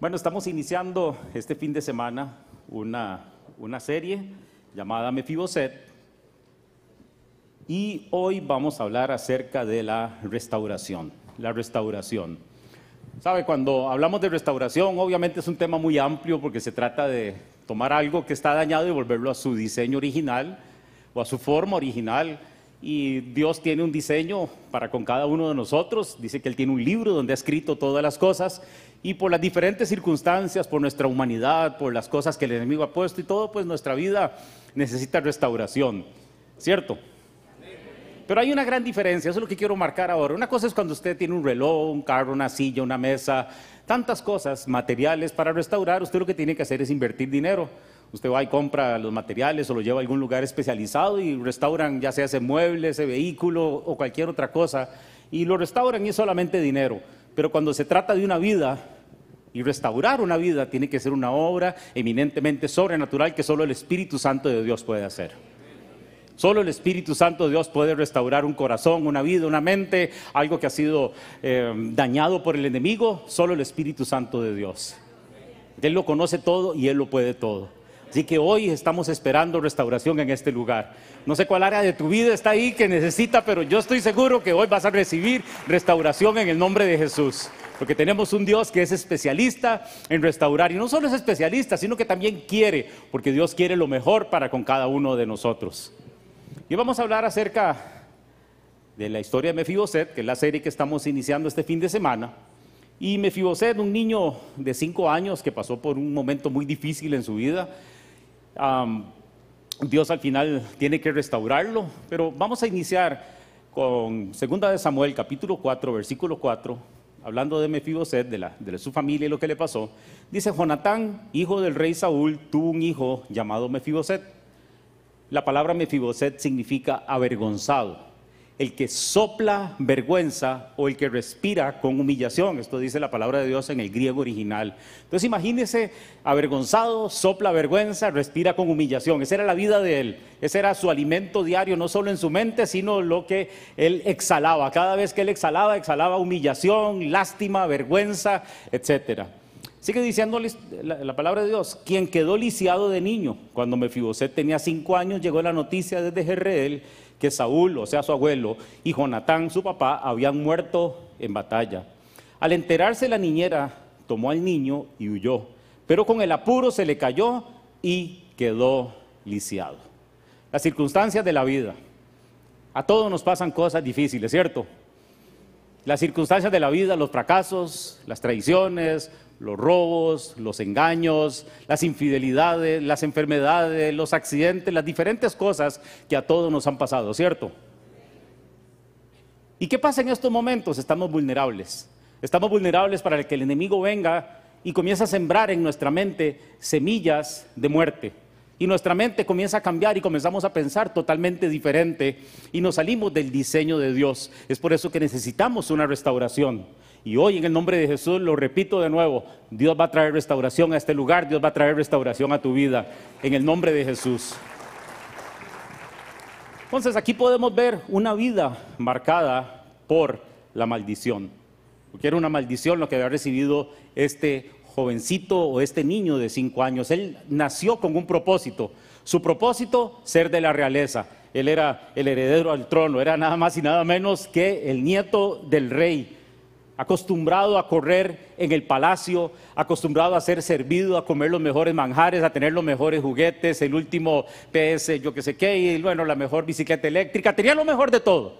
Bueno, estamos iniciando este fin de semana una, una serie llamada Mefiboset y hoy vamos a hablar acerca de la restauración, la restauración. Sabe, cuando hablamos de restauración, obviamente es un tema muy amplio porque se trata de tomar algo que está dañado y volverlo a su diseño original o a su forma original y Dios tiene un diseño para con cada uno de nosotros. Dice que Él tiene un libro donde ha escrito todas las cosas y por las diferentes circunstancias, por nuestra humanidad, por las cosas que el enemigo ha puesto y todo, pues nuestra vida necesita restauración, ¿cierto? Pero hay una gran diferencia, eso es lo que quiero marcar ahora. Una cosa es cuando usted tiene un reloj, un carro, una silla, una mesa, tantas cosas materiales para restaurar, usted lo que tiene que hacer es invertir dinero. Usted va y compra los materiales o lo lleva a algún lugar especializado y restauran ya sea ese mueble, ese vehículo o cualquier otra cosa. Y lo restauran y es solamente dinero. Pero cuando se trata de una vida, y restaurar una vida tiene que ser una obra eminentemente sobrenatural que solo el Espíritu Santo de Dios puede hacer. Solo el Espíritu Santo de Dios puede restaurar un corazón, una vida, una mente, algo que ha sido eh, dañado por el enemigo. Solo el Espíritu Santo de Dios. Él lo conoce todo y Él lo puede todo. Así que hoy estamos esperando restauración en este lugar. No sé cuál área de tu vida está ahí que necesita, pero yo estoy seguro que hoy vas a recibir restauración en el nombre de Jesús. Porque tenemos un Dios que es especialista en restaurar. Y no solo es especialista, sino que también quiere, porque Dios quiere lo mejor para con cada uno de nosotros. Y vamos a hablar acerca de la historia de Mefiboset, que es la serie que estamos iniciando este fin de semana. Y Mefiboset, un niño de cinco años que pasó por un momento muy difícil en su vida, Dios al final tiene que restaurarlo, pero vamos a iniciar con 2 de Samuel capítulo 4, versículo 4, hablando de Mefiboset, de, de su familia y lo que le pasó. Dice, Jonatán, hijo del rey Saúl, tuvo un hijo llamado Mefiboset. La palabra Mefiboset significa avergonzado el que sopla vergüenza o el que respira con humillación. Esto dice la palabra de Dios en el griego original. Entonces imagínese avergonzado, sopla vergüenza, respira con humillación. Esa era la vida de él. Ese era su alimento diario, no solo en su mente, sino lo que él exhalaba. Cada vez que él exhalaba, exhalaba humillación, lástima, vergüenza, etc. Sigue diciendo la, palabra de Dios, quien quedó lisiado de niño. Cuando Mefiboset tenía cinco años, llegó la noticia desde Jerreel que Saúl, o sea su abuelo, y Jonatán, su papá, habían muerto en batalla. Al enterarse la niñera, tomó al niño y huyó, pero con el apuro se le cayó y quedó lisiado. Las circunstancias de la vida. A todos nos pasan cosas difíciles, ¿cierto? Las circunstancias de la vida, los fracasos, las traiciones, los robos, los engaños, las infidelidades, las enfermedades, los accidentes, las diferentes cosas que a todos nos han pasado, ¿cierto? ¿Y qué pasa en estos momentos? Estamos vulnerables. Estamos vulnerables para que el enemigo venga y comience a sembrar en nuestra mente semillas de muerte. Y nuestra mente comienza a cambiar y comenzamos a pensar totalmente diferente y nos salimos del diseño de Dios. Es por eso que necesitamos una restauración. Y hoy en el nombre de Jesús, lo repito de nuevo, Dios va a traer restauración a este lugar, Dios va a traer restauración a tu vida, en el nombre de Jesús. Entonces aquí podemos ver una vida marcada por la maldición, porque era una maldición lo que había recibido este jovencito o este niño de cinco años. Él nació con un propósito, su propósito ser de la realeza. Él era el heredero al trono, era nada más y nada menos que el nieto del rey acostumbrado a correr en el palacio, acostumbrado a ser servido, a comer los mejores manjares, a tener los mejores juguetes, el último PS, yo que sé qué, y bueno, la mejor bicicleta eléctrica, tenía lo mejor de todo.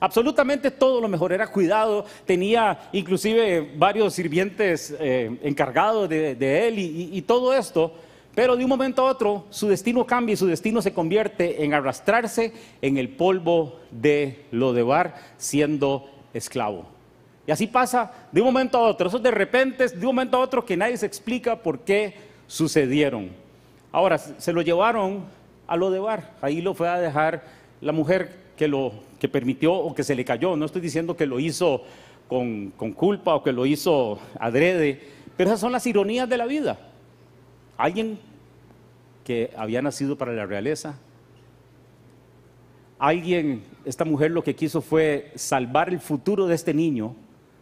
Absolutamente todo lo mejor, era cuidado, tenía inclusive varios sirvientes eh, encargados de, él y, y todo esto, pero de un momento a otro su destino cambia y su destino se convierte en arrastrarse en el polvo de Lodebar siendo esclavo. Y así pasa de un momento a otro. Eso de repente, de un momento a otro, que nadie se explica por qué sucedieron. Ahora, se lo llevaron a lo de bar. Ahí lo fue a dejar la mujer que lo que permitió o que se le cayó. No estoy diciendo que lo hizo con, con culpa o que lo hizo adrede, pero esas son las ironías de la vida. Alguien que había nacido para la realeza, alguien, esta mujer lo que quiso fue salvar el futuro de este niño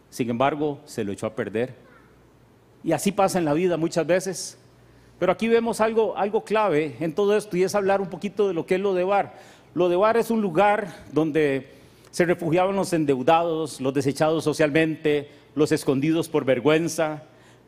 sin embargo, se lo echó a perder. Y así pasa en la vida muchas veces. Pero aquí vemos algo, algo clave en todo esto y es hablar un poquito de lo que es Lodebar. Lodebar es un lugar donde se refugiaban los endeudados, los desechados socialmente, los escondidos por vergüenza.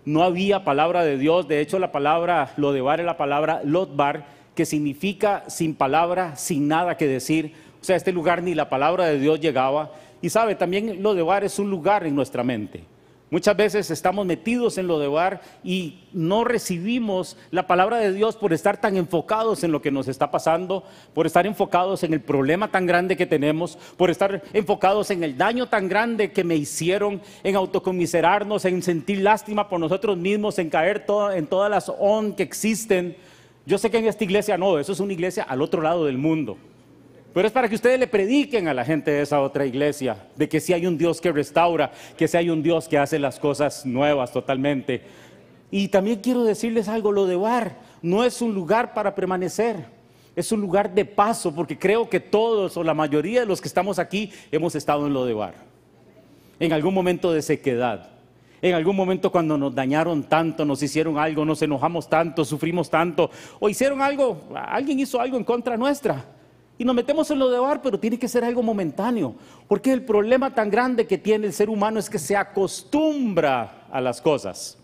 No había palabra de Dios. De hecho, la palabra Lodebar es la palabra Lotbar, que significa sin palabra, sin nada que decir. O sea, este lugar ni la palabra de Dios llegaba. Y sabe, también lo de bar es un lugar en nuestra mente. Muchas veces estamos metidos en lo de bar y no recibimos la palabra de Dios por estar tan enfocados en lo que nos está pasando, por estar enfocados en el problema tan grande que tenemos, por estar enfocados en el daño tan grande que me hicieron, en autocomiserarnos, en sentir lástima por nosotros mismos, en caer en todas las on que existen. Yo sé que en esta iglesia no, eso es una iglesia al otro lado del mundo. Pero es para que ustedes le prediquen a la gente de esa otra iglesia, de que si hay un Dios que restaura, que si hay un Dios que hace las cosas nuevas totalmente. Y también quiero decirles algo, lo de Bar no es un lugar para permanecer, es un lugar de paso, porque creo que todos o la mayoría de los que estamos aquí hemos estado en lo de Bar, en algún momento de sequedad. En algún momento cuando nos dañaron tanto, nos hicieron algo, nos enojamos tanto, sufrimos tanto, o hicieron algo, alguien hizo algo en contra nuestra y nos metemos en lo de bar, pero tiene que ser algo momentáneo, porque el problema tan grande que tiene el ser humano es que se acostumbra a las cosas.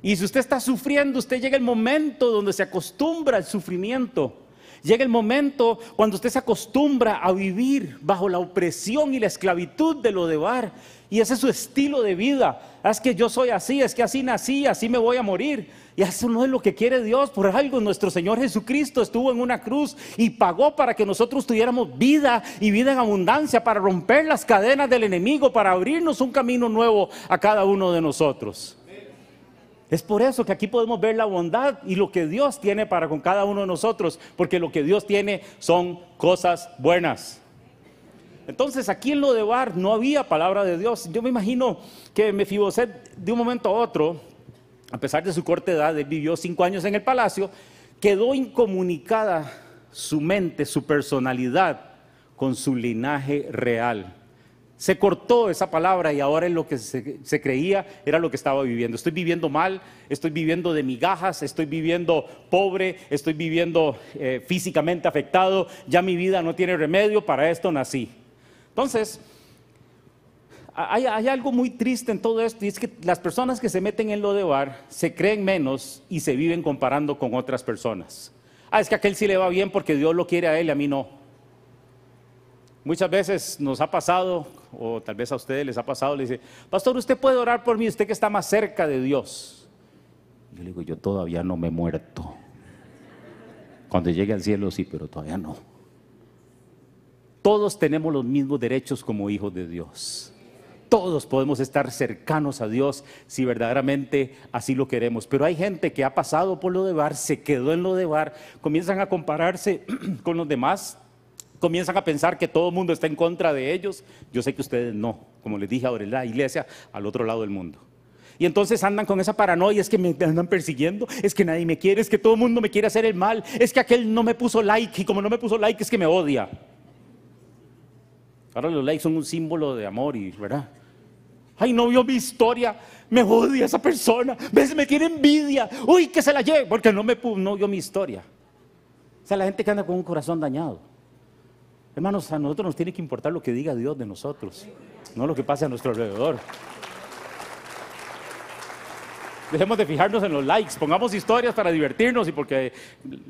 Y si usted está sufriendo, usted llega el momento donde se acostumbra al sufrimiento. Llega el momento cuando usted se acostumbra a vivir bajo la opresión y la esclavitud de lo de bar. Y ese es su estilo de vida. Es que yo soy así, es que así nací, así me voy a morir. Y eso no es lo que quiere Dios. Por algo nuestro Señor Jesucristo estuvo en una cruz y pagó para que nosotros tuviéramos vida y vida en abundancia, para romper las cadenas del enemigo, para abrirnos un camino nuevo a cada uno de nosotros. Es por eso que aquí podemos ver la bondad y lo que Dios tiene para con cada uno de nosotros, porque lo que Dios tiene son cosas buenas. Entonces aquí en lo de Bar no había palabra de Dios. Yo me imagino que Mefiboset de un momento a otro a pesar de su corta edad, él vivió cinco años en el palacio, quedó incomunicada su mente, su personalidad con su linaje real. Se cortó esa palabra y ahora en lo que se, creía era lo que estaba viviendo. Estoy viviendo mal, estoy viviendo de migajas, estoy viviendo pobre, estoy viviendo eh, físicamente afectado, ya mi vida no tiene remedio, para esto nací. Entonces, hay, algo muy triste en todo esto y es que las personas que se meten en lo de bar se creen menos y se viven comparando con otras personas. Ah, es que a aquel sí le va bien porque Dios lo quiere a él y a mí no. Muchas veces nos ha pasado, o tal vez a ustedes les ha pasado, le dice, pastor, usted puede orar por mí, usted que está más cerca de Dios. Yo le digo, yo todavía no me he muerto. Cuando llegue al cielo sí, pero todavía no. Todos tenemos los mismos derechos como hijos de Dios todos podemos estar cercanos a Dios si verdaderamente así lo queremos. Pero hay gente que ha pasado por lo de bar, se quedó en lo de bar, comienzan a compararse con los demás, comienzan a pensar que todo el mundo está en contra de ellos. Yo sé que ustedes no, como les dije ahora, en la iglesia al otro lado del mundo. Y entonces andan con esa paranoia, es que me andan persiguiendo, es que nadie me quiere, es que todo el mundo me quiere hacer el mal, es que aquel no me puso like y como no me puso like es que me odia. Ahora los likes son un símbolo de amor y, ¿verdad? Ay, no vio mi historia. Me odia esa persona. ¿Ves? Me tiene envidia. Uy, que se la lleve. Porque no, me, no vio mi historia. O sea, la gente que anda con un corazón dañado. Hermanos, a nosotros nos tiene que importar lo que diga Dios de nosotros, no lo que pase a nuestro alrededor. Dejemos de fijarnos en los likes, pongamos historias para divertirnos y porque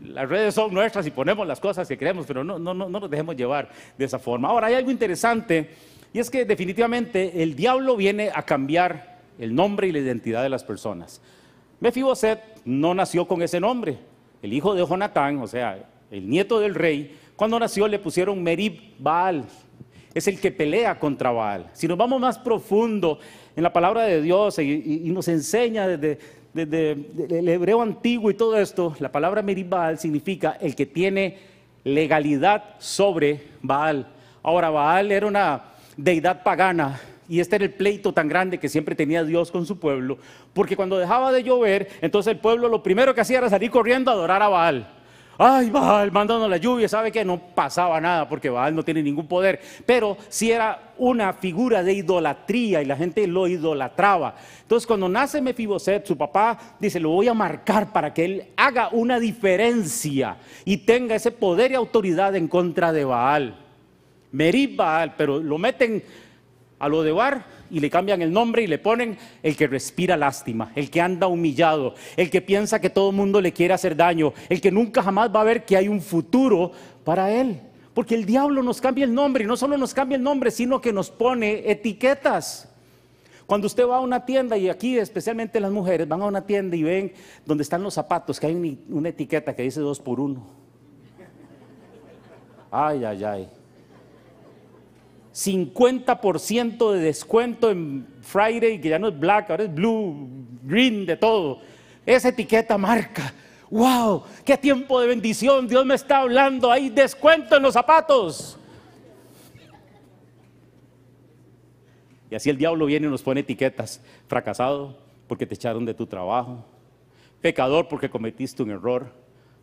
las redes son nuestras y ponemos las cosas que queremos, pero no, no, no nos dejemos llevar de esa forma. Ahora, hay algo interesante y es que definitivamente el diablo viene a cambiar el nombre y la identidad de las personas. Mefiboset no nació con ese nombre. El hijo de Jonatán, o sea, el nieto del rey, cuando nació le pusieron Merib Baal. Es el que pelea contra Baal. Si nos vamos más profundo en la palabra de Dios y, nos enseña desde, desde, el hebreo antiguo y todo esto, la palabra Merib Baal significa el que tiene legalidad sobre Baal. Ahora, Baal era una deidad pagana. Y este era el pleito tan grande que siempre tenía Dios con su pueblo, porque cuando dejaba de llover, entonces el pueblo lo primero que hacía era salir corriendo a adorar a Baal. Ay, Baal, mandando la lluvia, ¿sabe que No pasaba nada porque Baal no tiene ningún poder. Pero si era una figura de idolatría y la gente lo idolatraba. Entonces, cuando nace Mefiboset, su papá dice: Lo voy a marcar para que él haga una diferencia y tenga ese poder y autoridad en contra de Baal. Merib pero lo meten a lo de Bar y le cambian el nombre y le ponen el que respira lástima, el que anda humillado, el que piensa que todo el mundo le quiere hacer daño, el que nunca jamás va a ver que hay un futuro para él. Porque el diablo nos cambia el nombre y no solo nos cambia el nombre, sino que nos pone etiquetas. Cuando usted va a una tienda, y aquí especialmente las mujeres van a una tienda y ven donde están los zapatos, que hay una, una etiqueta que dice dos por uno. Ay, ay, ay. 50% de descuento en Friday, que ya no es black, ahora es blue, green, de todo. Esa etiqueta marca. ¡Wow! ¡Qué tiempo de bendición! Dios me está hablando. Hay descuento en los zapatos. Y así el diablo viene y nos pone etiquetas. Fracasado porque te echaron de tu trabajo. Pecador porque cometiste un error.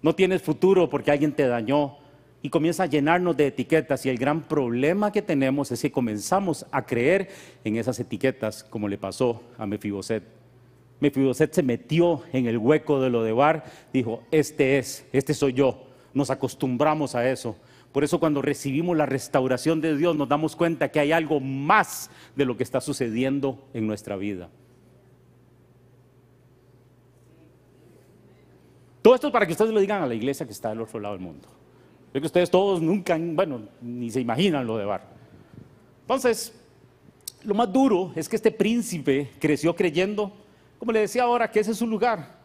No tienes futuro porque alguien te dañó y comienza a llenarnos de etiquetas. Y el gran problema que tenemos es que comenzamos a creer en esas etiquetas, como le pasó a Mefiboset. Mefiboset se metió en el hueco de lo de Bar, dijo, este es, este soy yo. Nos acostumbramos a eso. Por eso cuando recibimos la restauración de Dios nos damos cuenta que hay algo más de lo que está sucediendo en nuestra vida. Todo esto para que ustedes lo digan a la iglesia que está del otro lado del mundo que ustedes todos nunca, bueno, ni se imaginan lo de Bar. Entonces, lo más duro es que este príncipe creció creyendo, como le decía ahora, que ese es su lugar.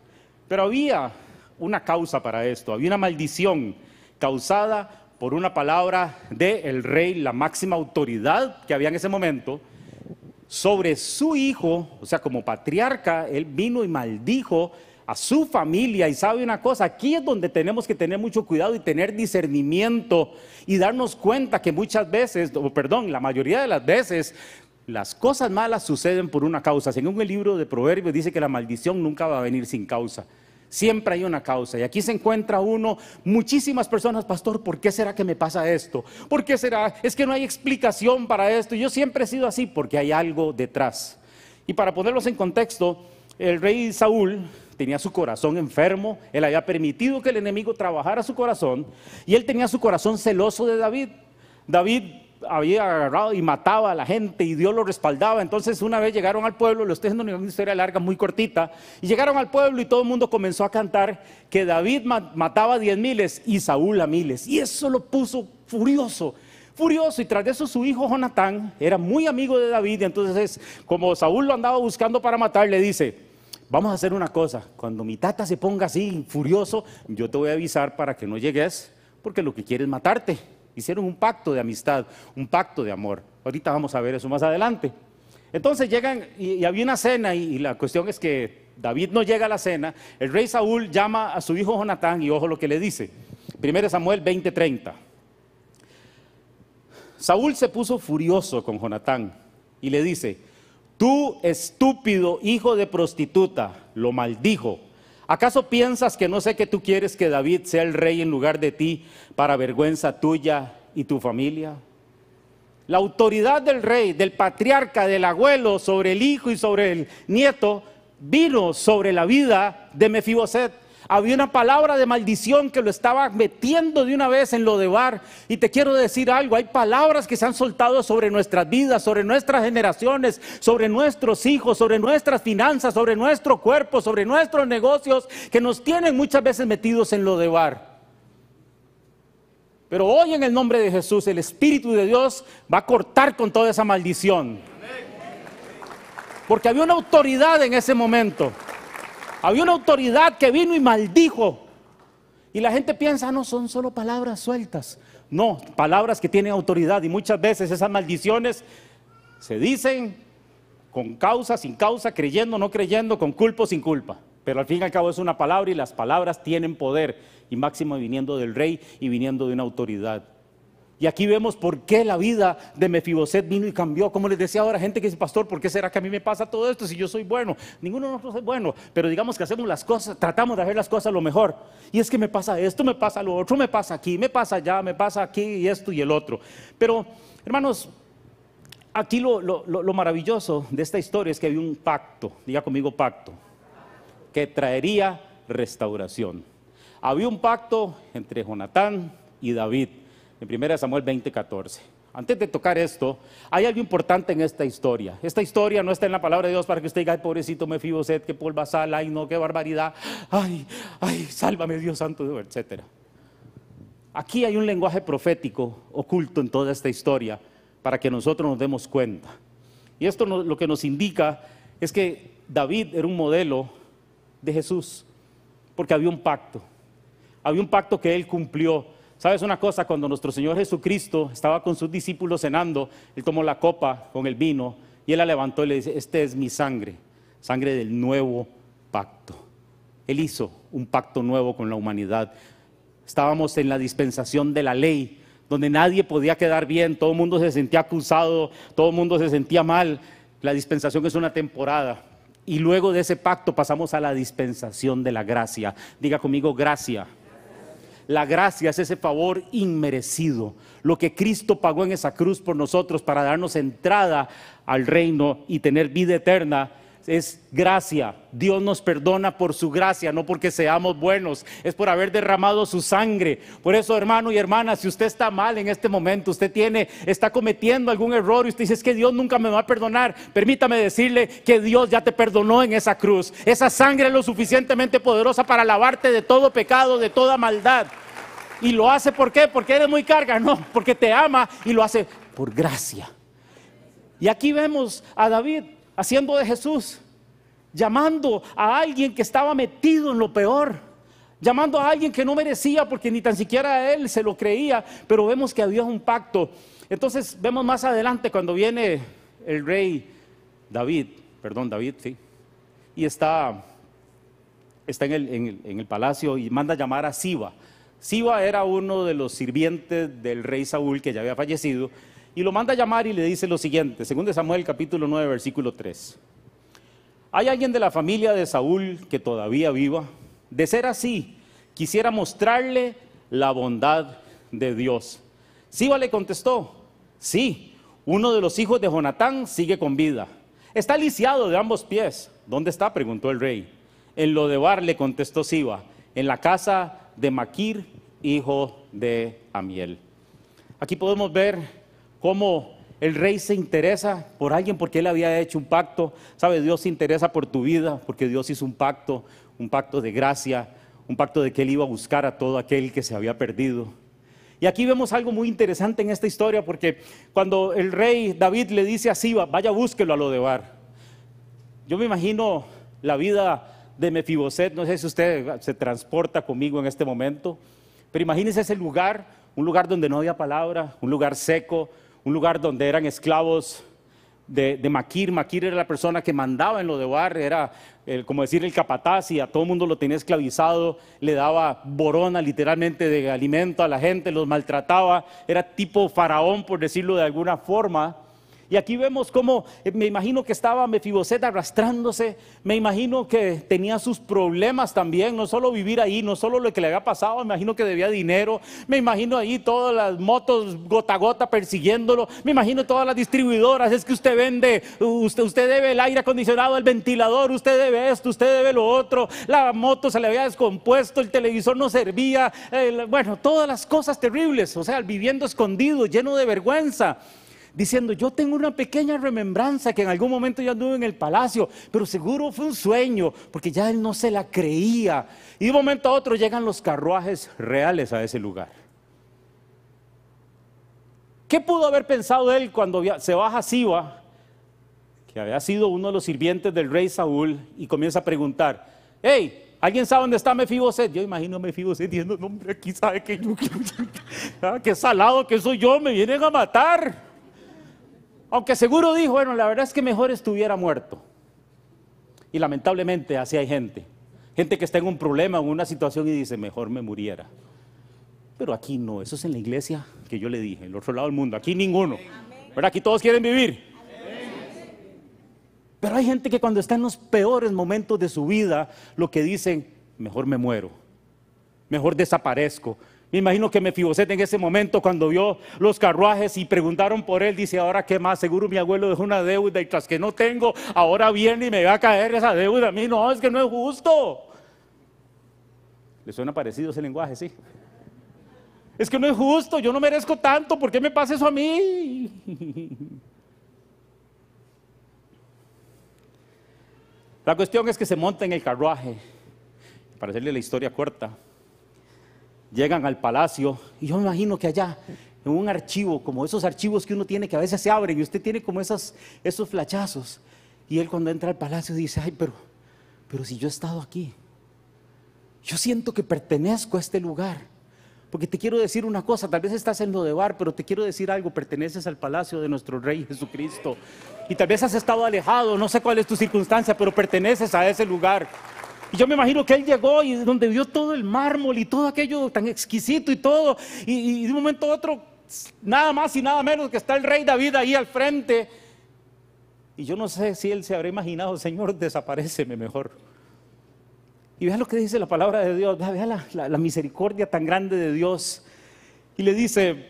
Pero había una causa para esto, había una maldición causada por una palabra del rey, la máxima autoridad que había en ese momento, sobre su hijo, o sea, como patriarca, él vino y maldijo a su familia. Y sabe una cosa, aquí es donde tenemos que tener mucho cuidado y tener discernimiento y darnos cuenta que muchas veces, o perdón, la mayoría de las veces, las cosas malas suceden por una causa. Según el libro de Proverbios dice que la maldición nunca va a venir sin causa. Siempre hay una causa. Y aquí se encuentra uno, muchísimas personas, pastor, ¿por qué será que me pasa esto? ¿Por qué será? Es que no hay explicación para esto. Yo siempre he sido así porque hay algo detrás. Y para ponerlos en contexto, el rey Saúl tenía su corazón enfermo, él había permitido que el enemigo trabajara su corazón y él tenía su corazón celoso de David. David había agarrado y mataba a la gente y Dios lo respaldaba. Entonces una vez llegaron al pueblo, lo estoy haciendo una historia larga, muy cortita, y llegaron al pueblo y todo el mundo comenzó a cantar que David mataba a diez miles y Saúl a miles. Y eso lo puso furioso furioso y tras de eso su hijo Jonatán era muy amigo de David, y entonces como Saúl lo andaba buscando para matar, le dice, vamos a hacer una cosa, cuando mi tata se ponga así, furioso, yo te voy a avisar para que no llegues, porque lo que quiere es matarte. Hicieron un pacto de amistad, un pacto de amor. Ahorita vamos a ver eso más adelante. Entonces llegan y, había una cena y, la cuestión es que David no llega a la cena, el rey Saúl llama a su hijo Jonatán y ojo lo que le dice. Primero Samuel 20:30. Saúl se puso furioso con Jonatán y le dice, Tú estúpido hijo de prostituta, lo maldijo. ¿Acaso piensas que no sé que tú quieres que David sea el rey en lugar de ti para vergüenza tuya y tu familia? La autoridad del rey, del patriarca, del abuelo sobre el hijo y sobre el nieto vino sobre la vida de Mefiboset. Había una palabra de maldición que lo estaba metiendo de una vez en lo de bar. Y te quiero decir algo, hay palabras que se han soltado sobre nuestras vidas, sobre nuestras generaciones, sobre nuestros hijos, sobre nuestras finanzas, sobre nuestro cuerpo, sobre nuestros negocios, que nos tienen muchas veces metidos en lo de bar. Pero hoy en el nombre de Jesús, el Espíritu de Dios va a cortar con toda esa maldición. Porque había una autoridad en ese momento. Había una autoridad que vino y maldijo. Y la gente piensa, ah, no, son solo palabras sueltas. No, palabras que tienen autoridad. Y muchas veces esas maldiciones se dicen con causa, sin causa, creyendo, no creyendo, con culpa sin culpa. Pero al fin y al cabo es una palabra y las palabras tienen poder. Y máximo viniendo del rey y viniendo de una autoridad. Y aquí vemos por qué la vida de Mefiboset vino y cambió. Como les decía ahora, gente que dice, pastor, ¿por qué será que a mí me pasa todo esto si yo soy bueno? Ninguno de nosotros es bueno, pero digamos que hacemos las cosas, tratamos de hacer las cosas lo mejor. Y es que me pasa esto, me pasa lo otro, me pasa aquí, me pasa allá, me pasa aquí y esto y el otro. Pero, hermanos, aquí lo, lo maravilloso de esta historia es que había un pacto, diga conmigo pacto, que traería restauración. Había un pacto entre Jonatán y David en 1 Samuel 20, Antes de tocar esto, hay algo importante en esta historia. Esta historia no está en la palabra de Dios para que usted diga, ay, pobrecito Mefiboset, qué polva sal, ay, no, qué barbaridad, ay, ay, sálvame Dios santo, etcétera. Aquí hay un lenguaje profético oculto en toda esta historia para que nosotros nos demos cuenta. Y esto lo que nos indica es que David era un modelo de Jesús, porque había un pacto. Había un pacto que él cumplió ¿Sabes una cosa? Cuando nuestro Señor Jesucristo estaba con sus discípulos cenando, Él tomó la copa con el vino y Él la levantó y le dice, este es mi sangre, sangre del nuevo pacto. Él hizo un pacto nuevo con la humanidad. Estábamos en la dispensación de la ley, donde nadie podía quedar bien, todo el mundo se sentía acusado, todo el mundo se sentía mal. La dispensación es una temporada. Y luego de ese pacto pasamos a la dispensación de la gracia. Diga conmigo gracia. La gracia es ese favor inmerecido, lo que Cristo pagó en esa cruz por nosotros para darnos entrada al reino y tener vida eterna es gracia. Dios nos perdona por su gracia, no porque seamos buenos, es por haber derramado su sangre. Por eso, hermano y hermana, si usted está mal en este momento, usted tiene, está cometiendo algún error y usted dice es que Dios nunca me va a perdonar, permítame decirle que Dios ya te perdonó en esa cruz. Esa sangre es lo suficientemente poderosa para lavarte de todo pecado, de toda maldad. Y lo hace por qué? Porque eres muy carga, no, porque te ama y lo hace por gracia. Y aquí vemos a David haciendo de Jesús, llamando a alguien que estaba metido en lo peor, llamando a alguien que no merecía porque ni tan siquiera él se lo creía, pero vemos que había un pacto. Entonces vemos más adelante cuando viene el rey David, perdón David, sí, y está, está en, el, en, el, en el palacio y manda llamar a Siba. Siba era uno de los sirvientes del rey Saúl que ya había fallecido y lo manda a llamar y le dice lo siguiente, de Samuel capítulo 9, versículo 3. ¿Hay alguien de la familia de Saúl que todavía viva? De ser así, quisiera mostrarle la bondad de Dios. Siba le contestó, sí, uno de los hijos de Jonatán sigue con vida. Está lisiado de ambos pies. ¿Dónde está? preguntó el rey. En lo de Bar le contestó Siba, en la casa de Maquir, hijo de Amiel. Aquí podemos ver cómo el rey se interesa por alguien porque él había hecho un pacto. Sabe, Dios se interesa por tu vida porque Dios hizo un pacto, un pacto de gracia, un pacto de que él iba a buscar a todo aquel que se había perdido. Y aquí vemos algo muy interesante en esta historia porque cuando el rey David le dice a Siba, vaya búsquelo a Bar. Yo me imagino la vida de Mefiboset, no sé si usted se transporta conmigo en este momento, pero imagínese ese lugar, un lugar donde no había palabra, un lugar seco, un lugar donde eran esclavos de, de, Maquir. Maquir era la persona que mandaba en lo de Bar, era como decir el capataz y a todo el mundo lo tenía esclavizado, le daba borona literalmente de alimento a la gente, los maltrataba, era tipo faraón por decirlo de alguna forma. Y aquí vemos cómo, eh, me imagino que estaba Mefiboset arrastrándose, me imagino que tenía sus problemas también, no solo vivir ahí, no solo lo que le había pasado, me imagino que debía dinero, me imagino ahí todas las motos gota a gota persiguiéndolo, me imagino todas las distribuidoras, es que usted vende, usted, usted debe el aire acondicionado, el ventilador, usted debe esto, usted debe lo otro, la moto se le había descompuesto, el televisor no servía, bueno, todas las cosas terribles, o sea, viviendo escondido, lleno de vergüenza diciendo, yo tengo una pequeña remembranza que en algún momento yo anduve en el palacio, pero seguro fue un sueño, porque ya él no se la creía. Y de un momento a otro llegan los carruajes reales a ese lugar. ¿Qué pudo haber pensado él cuando se baja Siba, que había sido uno de los sirvientes del rey Saúl, y comienza a preguntar, hey, ¿Alguien sabe dónde está Mefiboset? Yo imagino a Mefiboset diciendo, no, aquí sabe que yo, ah, salado que soy yo, me vienen a matar. Aunque seguro dijo, bueno, la verdad es que mejor estuviera muerto. Y lamentablemente así hay gente. Gente que está en un problema, en una situación y dice, mejor me muriera. Pero aquí no, eso es en la iglesia que yo le dije, en el otro lado del mundo. Aquí ninguno. Pero aquí todos quieren vivir. Pero hay gente que cuando está en los peores momentos de su vida, lo que dicen, mejor me muero, mejor desaparezco, me imagino que me fibocete en ese momento cuando vio los carruajes y preguntaron por él, dice, ahora qué más, seguro mi abuelo dejó una deuda y tras que no tengo, ahora viene y me va a caer esa deuda a mí. No, es que no es justo. ¿Le suena parecido ese lenguaje? Sí. Es que no es justo, yo no merezco tanto, ¿por qué me pasa eso a mí? La cuestión es que se monta en el carruaje, para hacerle la historia corta, llegan al palacio y yo me imagino que allá en un archivo, como esos archivos que uno tiene que a veces se abren y usted tiene como esas, esos flachazos. Y él cuando entra al palacio dice, ay, pero, pero si yo he estado aquí, yo siento que pertenezco a este lugar. Porque te quiero decir una cosa, tal vez estás en lo de bar, pero te quiero decir algo, perteneces al palacio de nuestro Rey Jesucristo. Y tal vez has estado alejado, no sé cuál es tu circunstancia, pero perteneces a ese lugar. Y yo me imagino que él llegó y donde vio todo el mármol y todo aquello tan exquisito y todo, y, de un momento a otro, nada más y nada menos que está el rey David ahí al frente. Y yo no sé si él se habrá imaginado, Señor, desapareceme mejor. Y vea lo que dice la palabra de Dios, vea, la misericordia tan grande de Dios. Y le dice,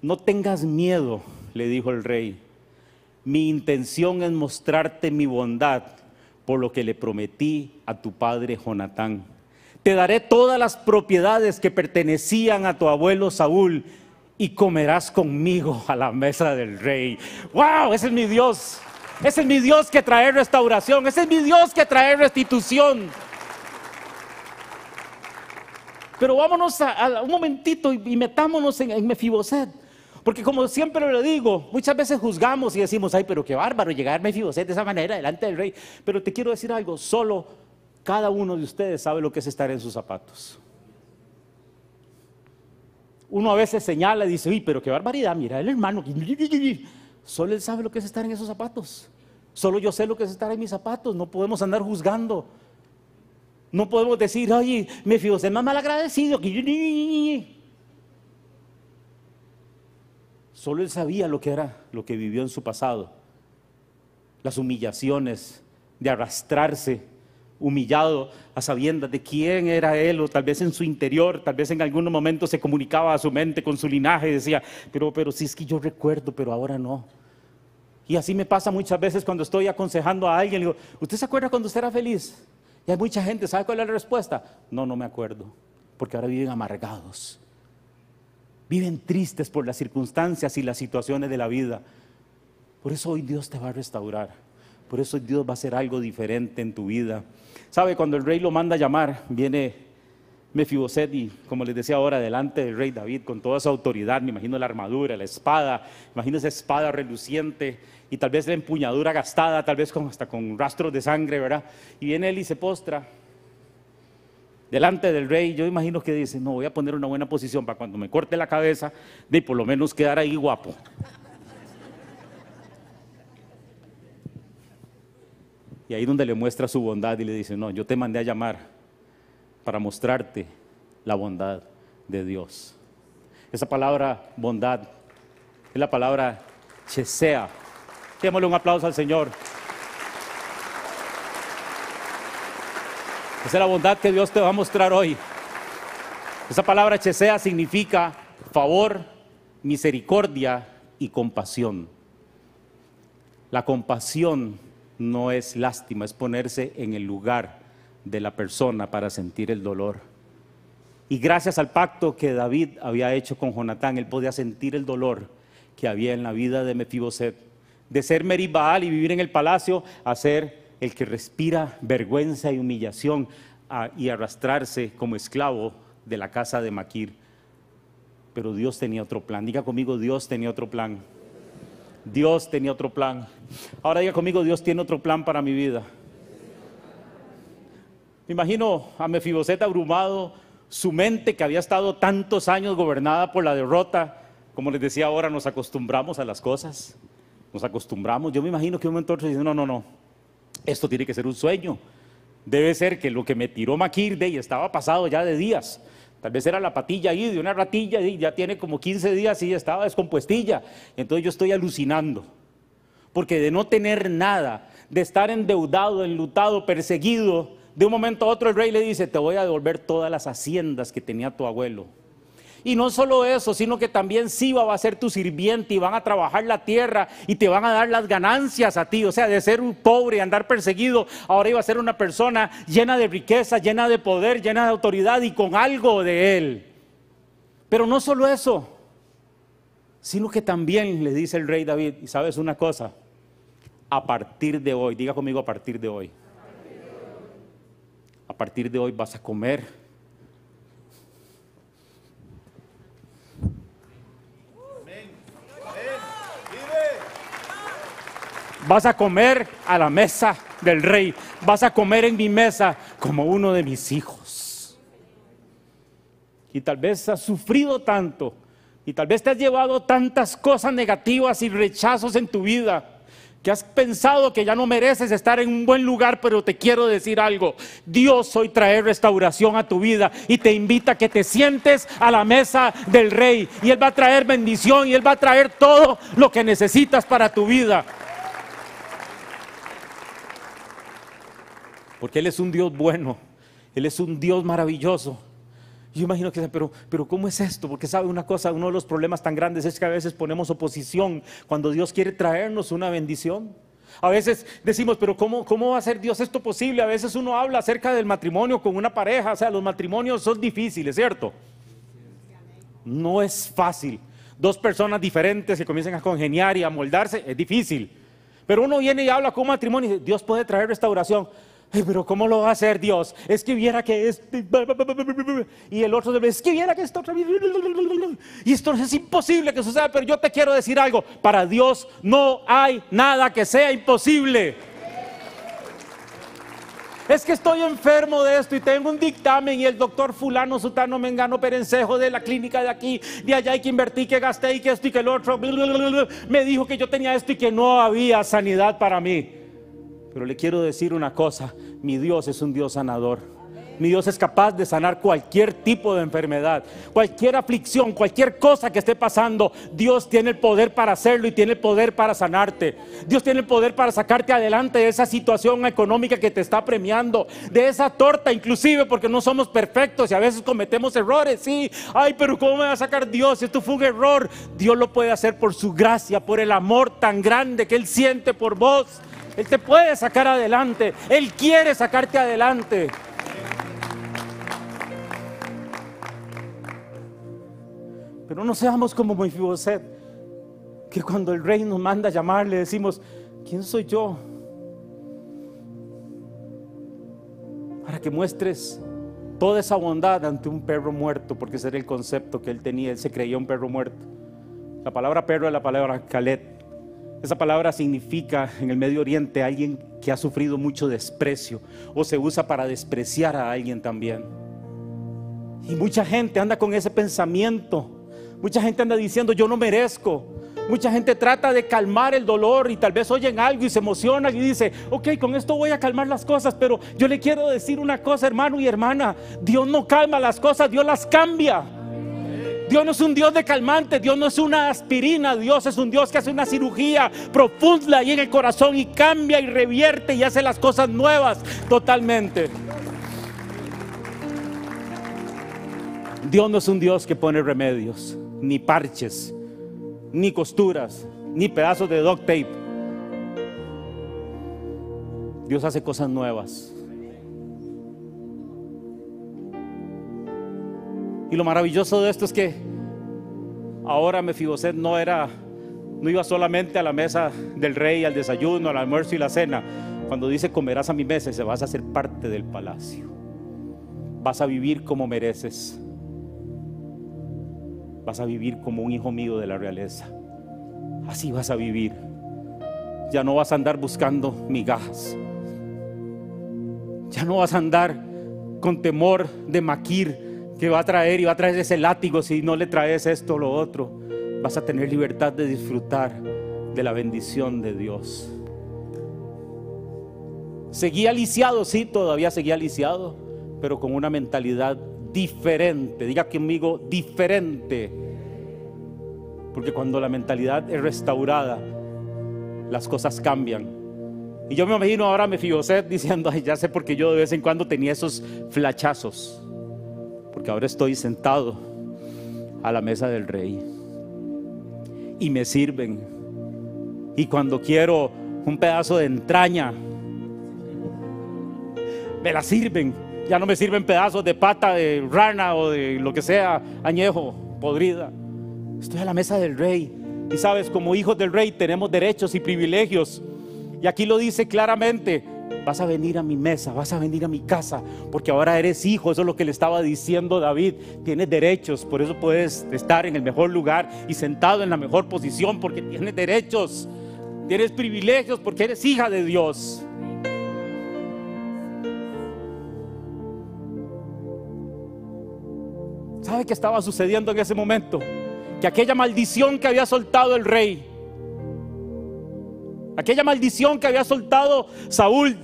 no tengas miedo, le dijo el rey. Mi intención es mostrarte mi bondad por lo que le prometí a tu padre Jonatán. Te daré todas las propiedades que pertenecían a tu abuelo Saúl y comerás conmigo a la mesa del rey. ¡Wow! Ese es mi Dios. Ese es mi Dios que trae restauración. Ese es mi Dios que trae restitución. Pero vámonos a, un momentito y, metámonos en, en Mefiboset. Porque como siempre lo digo, muchas veces juzgamos y decimos, ay, pero qué bárbaro llegar Mefiboset de esa manera delante del rey. Pero te quiero decir algo, solo cada uno de ustedes sabe lo que es estar en sus zapatos. Uno a veces señala y dice, uy, pero qué barbaridad, mira el hermano. Solo él sabe lo que es estar en esos zapatos. Solo yo sé lo que es estar en mis zapatos. No podemos andar juzgando. No podemos decir, me Mefiboset más mal Que Solo él sabía lo que era, lo que vivió en su pasado. Las humillaciones, de arrastrarse, humillado, a sabiendas de quién era él, o tal vez en su interior, tal vez en algún momento se comunicaba a su mente con su linaje y decía, pero, pero si es que yo recuerdo, pero ahora no. Y así me pasa muchas veces cuando estoy aconsejando a alguien, digo, ¿usted se acuerda cuando usted era feliz? Y hay mucha gente, ¿sabe cuál es la respuesta? No, no me acuerdo, porque ahora viven amargados Viven tristes por las circunstancias y las situaciones de la vida. Por eso hoy Dios te va a restaurar. Por eso hoy Dios va a hacer algo diferente en tu vida. ¿Sabe? Cuando el rey lo manda a llamar, viene Mefiboset y, como les decía ahora, delante del rey David, con toda su autoridad, me imagino la armadura, la espada, imagino esa espada reluciente y tal vez la empuñadura gastada, tal vez hasta con rastros de sangre, ¿verdad? Y viene él y se postra delante del rey, yo imagino que dice, no, voy a poner una buena posición para cuando me corte la cabeza, de por lo menos quedar ahí guapo. Y ahí donde le muestra su bondad y le dice, no, yo te mandé a llamar para mostrarte la bondad de Dios. Esa palabra bondad es la palabra chesea. Démosle un aplauso al Señor. Esa es la bondad que Dios te va a mostrar hoy. Esa palabra chesea significa favor, misericordia y compasión. La compasión no es lástima, es ponerse en el lugar de la persona para sentir el dolor. Y gracias al pacto que David había hecho con Jonatán, él podía sentir el dolor que había en la vida de Mefiboset, de ser Meribaal y vivir en el palacio a ser el que respira vergüenza y humillación ah, y arrastrarse como esclavo de la casa de Maquir. Pero Dios tenía otro plan. Diga conmigo, Dios tenía otro plan. Dios tenía otro plan. Ahora diga conmigo, Dios tiene otro plan para mi vida. Me imagino a Mefiboset abrumado, su mente que había estado tantos años gobernada por la derrota, como les decía ahora, nos acostumbramos a las cosas, nos acostumbramos. Yo me imagino que un momento dice, no, no, no, esto tiene que ser un sueño. Debe ser que lo que me tiró Maquilde y estaba pasado ya de días. Tal vez era la patilla ahí, de una ratilla, y ya tiene como 15 días y ya estaba descompuestilla. Entonces yo estoy alucinando. Porque de no tener nada, de estar endeudado, enlutado, perseguido, de un momento a otro el rey le dice, te voy a devolver todas las haciendas que tenía tu abuelo. Y no solo eso, sino que también Siba va a ser tu sirviente y van a trabajar la tierra y te van a dar las ganancias a ti. O sea, de ser un pobre, y andar perseguido, ahora iba a ser una persona llena de riqueza, llena de poder, llena de autoridad y con algo de él. Pero no solo eso, sino que también le dice el rey David, y sabes una cosa, a partir de hoy, diga conmigo a partir de hoy, a partir de hoy vas a comer Vas a comer a la mesa del rey. Vas a comer en mi mesa como uno de mis hijos. Y tal vez has sufrido tanto. Y tal vez te has llevado tantas cosas negativas y rechazos en tu vida que has pensado que ya no mereces estar en un buen lugar, pero te quiero decir algo. Dios hoy trae restauración a tu vida y te invita a que te sientes a la mesa del rey. Y Él va a traer bendición y Él va a traer todo lo que necesitas para tu vida. porque Él es un Dios bueno, Él es un Dios maravilloso. Yo imagino que, pero, pero ¿cómo es esto? Porque sabe una cosa, uno de los problemas tan grandes es que a veces ponemos oposición cuando Dios quiere traernos una bendición. A veces decimos, pero ¿cómo, ¿cómo va a ser Dios esto posible? A veces uno habla acerca del matrimonio con una pareja, o sea, los matrimonios son difíciles, ¿cierto? No es fácil. Dos personas diferentes que comienzan a congeniar y a moldarse, es difícil. Pero uno viene y habla con un matrimonio y dice, Dios puede traer restauración pero ¿cómo lo va a hacer Dios? Es que viera que es... Y el otro es que viera que esto... Y esto es imposible que suceda, pero yo te quiero decir algo. Para Dios no hay nada que sea imposible. Es que estoy enfermo de esto y tengo un dictamen y el doctor fulano, sutano, mengano, perencejo de la clínica de aquí, de allá y que invertí, que gasté y que esto y que el otro me dijo que yo tenía esto y que no había sanidad para mí. Pero le quiero decir una cosa, mi Dios es un Dios sanador. Mi Dios es capaz de sanar cualquier tipo de enfermedad, cualquier aflicción, cualquier cosa que esté pasando. Dios tiene el poder para hacerlo y tiene el poder para sanarte. Dios tiene el poder para sacarte adelante de esa situación económica que te está premiando, de esa torta inclusive, porque no somos perfectos y a veces cometemos errores. Sí, ay, pero ¿cómo me va a sacar Dios? Esto fue un error. Dios lo puede hacer por su gracia, por el amor tan grande que Él siente por vos. Él te puede sacar adelante. Él quiere sacarte adelante. Pero no seamos como Moisés, que cuando el rey nos manda a llamar le decimos, ¿quién soy yo? Para que muestres toda esa bondad ante un perro muerto, porque ese era el concepto que él tenía, él se creía un perro muerto. La palabra perro es la palabra calet, esa palabra significa en el Medio Oriente alguien que ha sufrido mucho desprecio o se usa para despreciar a alguien también. Y mucha gente anda con ese pensamiento. Mucha gente anda diciendo yo no merezco. Mucha gente trata de calmar el dolor y tal vez oyen algo y se emocionan y dice, ok, con esto voy a calmar las cosas, pero yo le quiero decir una cosa, hermano y hermana, Dios no calma las cosas, Dios las cambia. Dios no es un Dios de calmante, Dios no es una aspirina, Dios es un Dios que hace una cirugía profunda ahí en el corazón y cambia y revierte y hace las cosas nuevas totalmente. Dios no es un Dios que pone remedios, ni parches, ni costuras, ni pedazos de duct tape. Dios hace cosas nuevas. Y lo maravilloso de esto es que ahora Mefiboset no era, no iba solamente a la mesa del rey, al desayuno, al almuerzo y la cena. Cuando dice comerás a mi mesa, se vas a hacer parte del palacio. Vas a vivir como mereces. Vas a vivir como un hijo mío de la realeza. Así vas a vivir. Ya no vas a andar buscando migajas. Ya no vas a andar con temor de maquir que va a traer y va a traer ese látigo si no le traes esto o lo otro. Vas a tener libertad de disfrutar de la bendición de Dios. Seguía lisiado, sí, todavía seguía lisiado, pero con una mentalidad diferente. Diga conmigo, diferente. Porque cuando la mentalidad es restaurada, las cosas cambian. Y yo me imagino ahora a Mefiboset diciendo, ay, ya sé porque yo de vez en cuando tenía esos flachazos ahora estoy sentado a la mesa del rey. Y me sirven. Y cuando quiero un pedazo de entraña, me la sirven. Ya no me sirven pedazos de pata de rana o de lo que sea, añejo, podrida. Estoy a la mesa del rey. Y sabes, como hijos del rey tenemos derechos y privilegios. Y aquí lo dice claramente, vas a venir a mi mesa, vas a venir a mi casa, porque ahora eres hijo, eso es lo que le estaba diciendo David, tienes derechos, por eso puedes estar en el mejor lugar y sentado en la mejor posición, porque tienes derechos, tienes privilegios, porque eres hija de Dios. ¿Sabe qué estaba sucediendo en ese momento? Que aquella maldición que había soltado el rey, aquella maldición que había soltado Saúl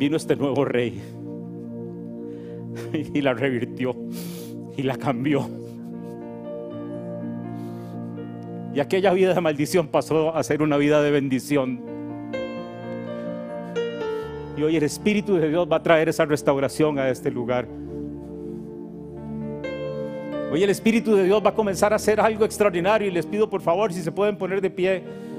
vino este nuevo rey y la revirtió y la cambió. Y aquella vida de maldición pasó a ser una vida de bendición. Y hoy el Espíritu de Dios va a traer esa restauración a este lugar. Hoy el Espíritu de Dios va a comenzar a hacer algo extraordinario y les pido por favor si se pueden poner de pie.